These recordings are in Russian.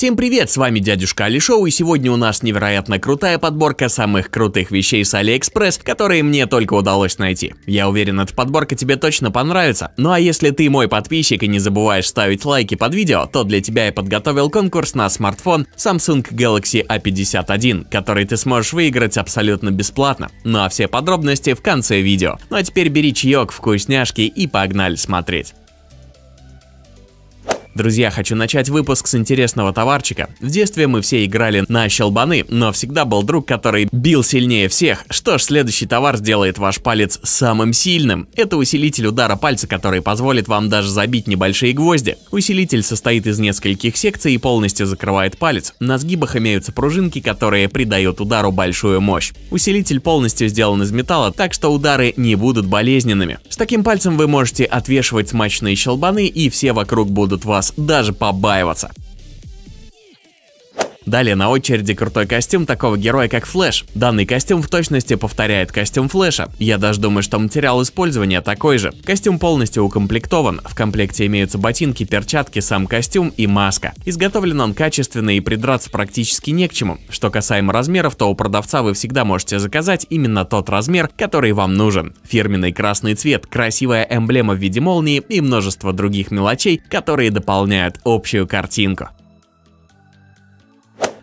Всем привет, с вами дядюшка Алишоу и сегодня у нас невероятно крутая подборка самых крутых вещей с Алиэкспресс, которые мне только удалось найти. Я уверен, эта подборка тебе точно понравится. Ну а если ты мой подписчик и не забываешь ставить лайки под видео, то для тебя я подготовил конкурс на смартфон Samsung Galaxy A51, который ты сможешь выиграть абсолютно бесплатно. Ну а все подробности в конце видео. Ну а теперь бери чаек, вкусняшки и погнали смотреть. Друзья, хочу начать выпуск с интересного товарчика. В детстве мы все играли на щелбаны, но всегда был друг, который бил сильнее всех. Что ж, следующий товар сделает ваш палец самым сильным. Это усилитель удара пальца, который позволит вам даже забить небольшие гвозди. Усилитель состоит из нескольких секций и полностью закрывает палец. На сгибах имеются пружинки, которые придают удару большую мощь. Усилитель полностью сделан из металла, так что удары не будут болезненными. С таким пальцем вы можете отвешивать смачные щелбаны и все вокруг будут вас вас даже побаиваться. Далее на очереди крутой костюм такого героя, как Флэш. Данный костюм в точности повторяет костюм Флэша. Я даже думаю, что материал использования такой же. Костюм полностью укомплектован. В комплекте имеются ботинки, перчатки, сам костюм и маска. Изготовлен он качественно и придраться практически не к чему. Что касаемо размеров, то у продавца вы всегда можете заказать именно тот размер, который вам нужен. Фирменный красный цвет, красивая эмблема в виде молнии и множество других мелочей, которые дополняют общую картинку.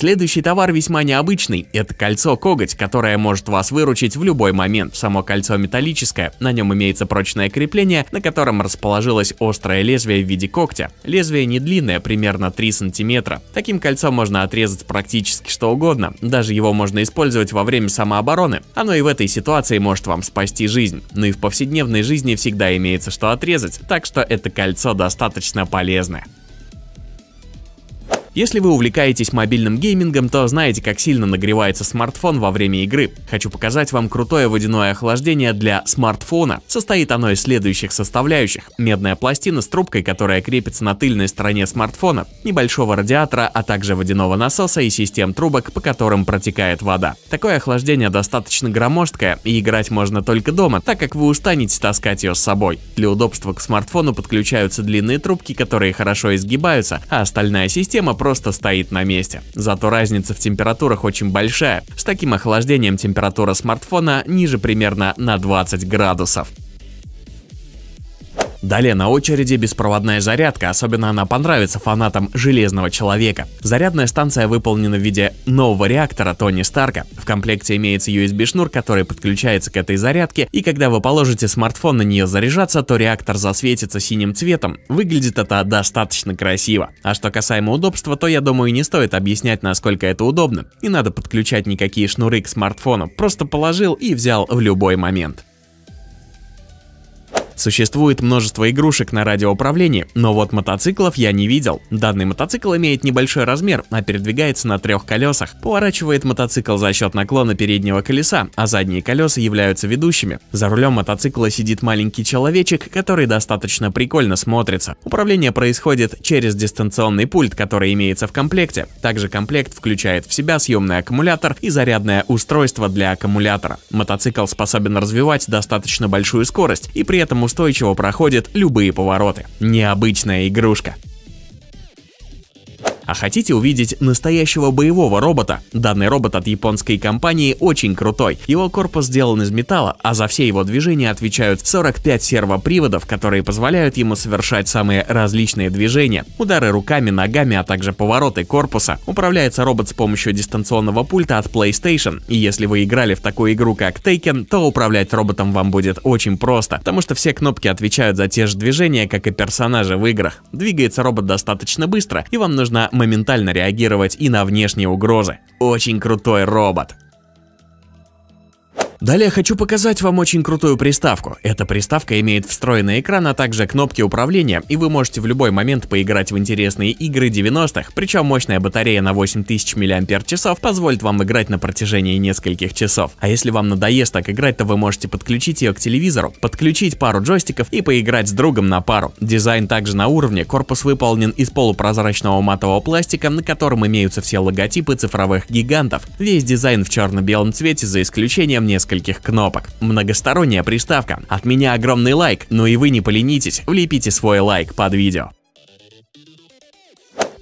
Следующий товар весьма необычный. Это кольцо-коготь, которое может вас выручить в любой момент. Само кольцо металлическое, на нем имеется прочное крепление, на котором расположилось острое лезвие в виде когтя. Лезвие не длинное, примерно 3 сантиметра. Таким кольцом можно отрезать практически что угодно. Даже его можно использовать во время самообороны. Оно и в этой ситуации может вам спасти жизнь. Ну и в повседневной жизни всегда имеется что отрезать, так что это кольцо достаточно полезное. Если вы увлекаетесь мобильным геймингом, то знаете, как сильно нагревается смартфон во время игры. Хочу показать вам крутое водяное охлаждение для смартфона. Состоит оно из следующих составляющих. Медная пластина с трубкой, которая крепится на тыльной стороне смартфона, небольшого радиатора, а также водяного насоса и систем трубок, по которым протекает вода. Такое охлаждение достаточно громоздкое, и играть можно только дома, так как вы устанете таскать ее с собой. Для удобства к смартфону подключаются длинные трубки, которые хорошо изгибаются, а остальная система просто стоит на месте. Зато разница в температурах очень большая. С таким охлаждением температура смартфона ниже примерно на 20 градусов. Далее на очереди беспроводная зарядка, особенно она понравится фанатам Железного Человека. Зарядная станция выполнена в виде нового реактора Тони Старка. В комплекте имеется USB-шнур, который подключается к этой зарядке, и когда вы положите смартфон на нее заряжаться, то реактор засветится синим цветом. Выглядит это достаточно красиво. А что касаемо удобства, то я думаю не стоит объяснять, насколько это удобно. Не надо подключать никакие шнуры к смартфону, просто положил и взял в любой момент. Существует множество игрушек на радиоуправлении, но вот мотоциклов я не видел. Данный мотоцикл имеет небольшой размер, а передвигается на трех колесах. Поворачивает мотоцикл за счет наклона переднего колеса, а задние колеса являются ведущими. За рулем мотоцикла сидит маленький человечек, который достаточно прикольно смотрится. Управление происходит через дистанционный пульт, который имеется в комплекте. Также комплект включает в себя съемный аккумулятор и зарядное устройство для аккумулятора. Мотоцикл способен развивать достаточно большую скорость и при этом устойчиво проходит любые повороты. Необычная игрушка. А хотите увидеть настоящего боевого робота? Данный робот от японской компании очень крутой. Его корпус сделан из металла, а за все его движения отвечают 45 сервоприводов, которые позволяют ему совершать самые различные движения. Удары руками, ногами, а также повороты корпуса. Управляется робот с помощью дистанционного пульта от PlayStation. И если вы играли в такую игру, как Taken, то управлять роботом вам будет очень просто, потому что все кнопки отвечают за те же движения, как и персонажи в играх. Двигается робот достаточно быстро, и вам нужно моментально реагировать и на внешние угрозы. Очень крутой робот. Далее хочу показать вам очень крутую приставку. Эта приставка имеет встроенный экран, а также кнопки управления, и вы можете в любой момент поиграть в интересные игры 90-х, причем мощная батарея на 8000 мАч позволит вам играть на протяжении нескольких часов. А если вам надоест так играть, то вы можете подключить ее к телевизору, подключить пару джойстиков и поиграть с другом на пару. Дизайн также на уровне, корпус выполнен из полупрозрачного матового пластика, на котором имеются все логотипы цифровых гигантов. Весь дизайн в черно-белом цвете за исключением нескольких нескольких кнопок. Многосторонняя приставка. От меня огромный лайк, но и вы не поленитесь, влепите свой лайк под видео.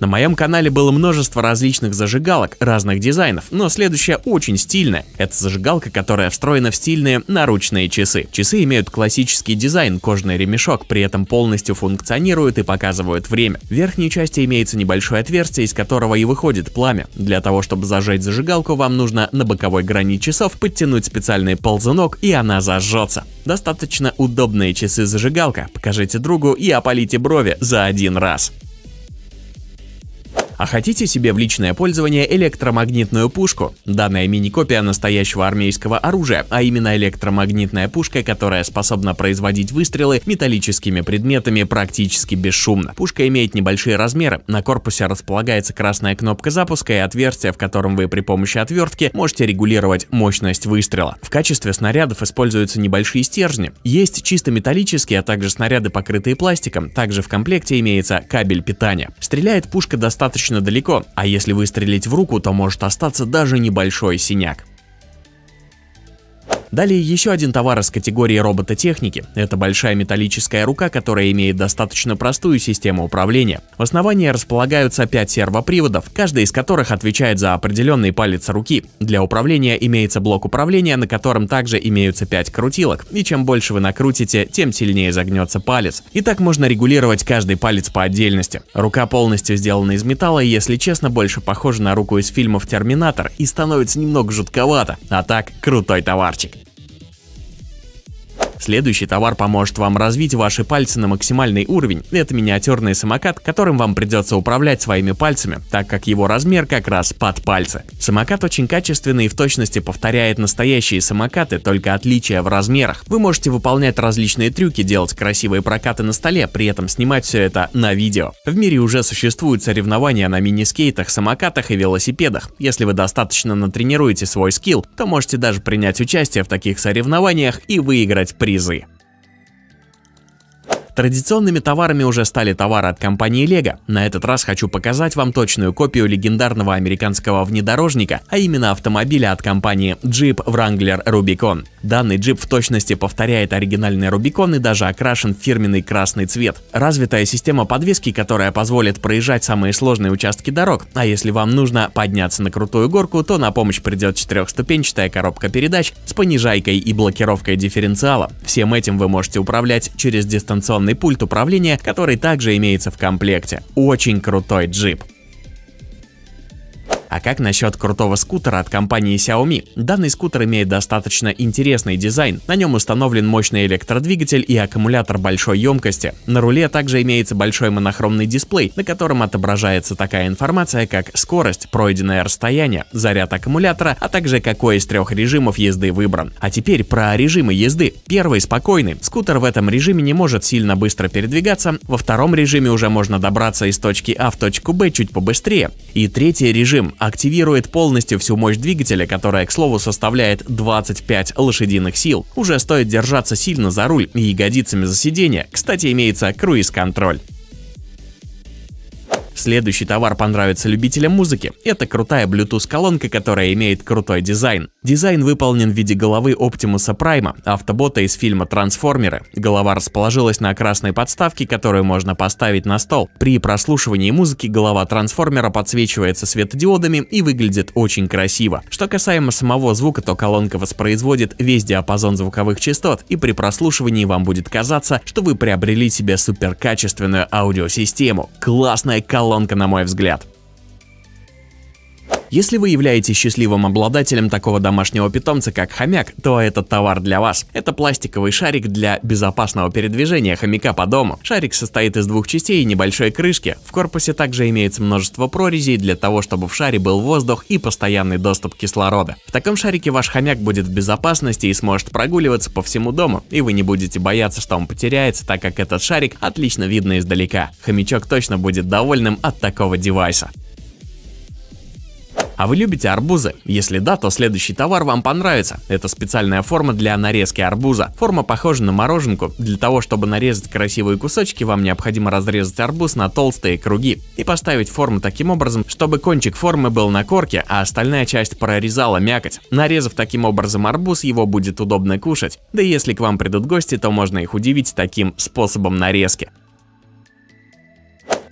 На моем канале было множество различных зажигалок разных дизайнов, но следующая очень стильная. Это зажигалка, которая встроена в стильные наручные часы. Часы имеют классический дизайн, кожный ремешок, при этом полностью функционируют и показывают время. В верхней части имеется небольшое отверстие, из которого и выходит пламя. Для того, чтобы зажечь зажигалку, вам нужно на боковой грани часов подтянуть специальный ползунок, и она зажжется. Достаточно удобные часы-зажигалка. Покажите другу и опалите брови за один раз. А хотите себе в личное пользование электромагнитную пушку? Данная мини-копия настоящего армейского оружия, а именно электромагнитная пушка, которая способна производить выстрелы металлическими предметами практически бесшумно. Пушка имеет небольшие размеры, на корпусе располагается красная кнопка запуска и отверстие, в котором вы при помощи отвертки можете регулировать мощность выстрела. В качестве снарядов используются небольшие стержни. Есть чисто металлические, а также снаряды, покрытые пластиком. Также в комплекте имеется кабель питания. Стреляет пушка достаточно достаточно далеко, а если выстрелить в руку, то может остаться даже небольшой синяк. Далее еще один товар из категории робототехники. Это большая металлическая рука, которая имеет достаточно простую систему управления. В основании располагаются 5 сервоприводов, каждый из которых отвечает за определенный палец руки. Для управления имеется блок управления, на котором также имеются 5 крутилок. И чем больше вы накрутите, тем сильнее загнется палец. И так можно регулировать каждый палец по отдельности. Рука полностью сделана из металла и, если честно, больше похожа на руку из фильмов «Терминатор» и становится немного жутковато. А так, крутой товар. Чик. Следующий товар поможет вам развить ваши пальцы на максимальный уровень. Это миниатюрный самокат, которым вам придется управлять своими пальцами, так как его размер как раз под пальцы. Самокат очень качественный и в точности повторяет настоящие самокаты, только отличия в размерах. Вы можете выполнять различные трюки, делать красивые прокаты на столе, при этом снимать все это на видео. В мире уже существуют соревнования на мини-скейтах, самокатах и велосипедах. Если вы достаточно натренируете свой скилл, то можете даже принять участие в таких соревнованиях и выиграть приз призы. Традиционными товарами уже стали товары от компании LEGO. На этот раз хочу показать вам точную копию легендарного американского внедорожника, а именно автомобиля от компании Jeep Wrangler Rubicon. Данный джип в точности повторяет оригинальный Rubicon и даже окрашен в фирменный красный цвет. Развитая система подвески, которая позволит проезжать самые сложные участки дорог, а если вам нужно подняться на крутую горку, то на помощь придет четырехступенчатая коробка передач с понижайкой и блокировкой дифференциала. Всем этим вы можете управлять через дистанционный пульт управления, который также имеется в комплекте. Очень крутой джип. А как насчет крутого скутера от компании Xiaomi? Данный скутер имеет достаточно интересный дизайн. На нем установлен мощный электродвигатель и аккумулятор большой емкости. На руле также имеется большой монохромный дисплей, на котором отображается такая информация, как скорость, пройденное расстояние, заряд аккумулятора, а также какой из трех режимов езды выбран. А теперь про режимы езды. Первый спокойный. Скутер в этом режиме не может сильно быстро передвигаться, во втором режиме уже можно добраться из точки А в точку Б чуть побыстрее. И третий режим активирует полностью всю мощь двигателя, которая, к слову, составляет 25 лошадиных сил. Уже стоит держаться сильно за руль и ягодицами за сиденье. Кстати, имеется круиз-контроль. Следующий товар понравится любителям музыки. Это крутая Bluetooth-колонка, которая имеет крутой дизайн. Дизайн выполнен в виде головы Оптимуса Prime, автобота из фильма «Трансформеры». Голова расположилась на красной подставке, которую можно поставить на стол. При прослушивании музыки голова трансформера подсвечивается светодиодами и выглядит очень красиво. Что касаемо самого звука, то колонка воспроизводит весь диапазон звуковых частот, и при прослушивании вам будет казаться, что вы приобрели себе суперкачественную аудиосистему. Классная колонка колонка, на мой взгляд. Если вы являетесь счастливым обладателем такого домашнего питомца, как хомяк, то этот товар для вас. Это пластиковый шарик для безопасного передвижения хомяка по дому. Шарик состоит из двух частей и небольшой крышки. В корпусе также имеется множество прорезей для того, чтобы в шаре был воздух и постоянный доступ кислорода. В таком шарике ваш хомяк будет в безопасности и сможет прогуливаться по всему дому, и вы не будете бояться, что он потеряется, так как этот шарик отлично видно издалека. Хомячок точно будет довольным от такого девайса. А вы любите арбузы? Если да, то следующий товар вам понравится. Это специальная форма для нарезки арбуза. Форма похожа на мороженку. Для того, чтобы нарезать красивые кусочки, вам необходимо разрезать арбуз на толстые круги и поставить форму таким образом, чтобы кончик формы был на корке, а остальная часть прорезала мякоть. Нарезав таким образом арбуз, его будет удобно кушать. Да и если к вам придут гости, то можно их удивить таким способом нарезки.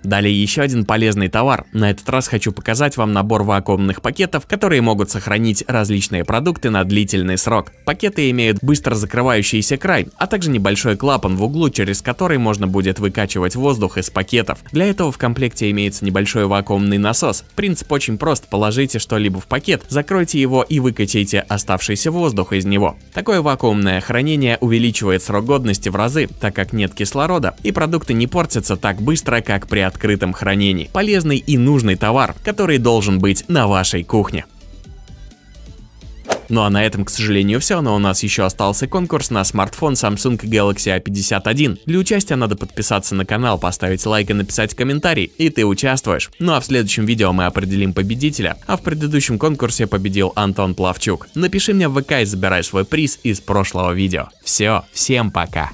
Далее еще один полезный товар. На этот раз хочу показать вам набор вакуумных пакетов, которые могут сохранить различные продукты на длительный срок. Пакеты имеют быстро закрывающийся край, а также небольшой клапан в углу, через который можно будет выкачивать воздух из пакетов. Для этого в комплекте имеется небольшой вакуумный насос. Принцип очень прост, положите что-либо в пакет, закройте его и выкачайте оставшийся воздух из него. Такое вакуумное хранение увеличивает срок годности в разы, так как нет кислорода и продукты не портятся так быстро, как при открытии открытом хранении. Полезный и нужный товар, который должен быть на вашей кухне. Ну а на этом, к сожалению, все, но у нас еще остался конкурс на смартфон Samsung Galaxy A51. Для участия надо подписаться на канал, поставить лайк и написать комментарий, и ты участвуешь. Ну а в следующем видео мы определим победителя, а в предыдущем конкурсе победил Антон Плавчук. Напиши мне в ВК и забирай свой приз из прошлого видео. Все, всем пока!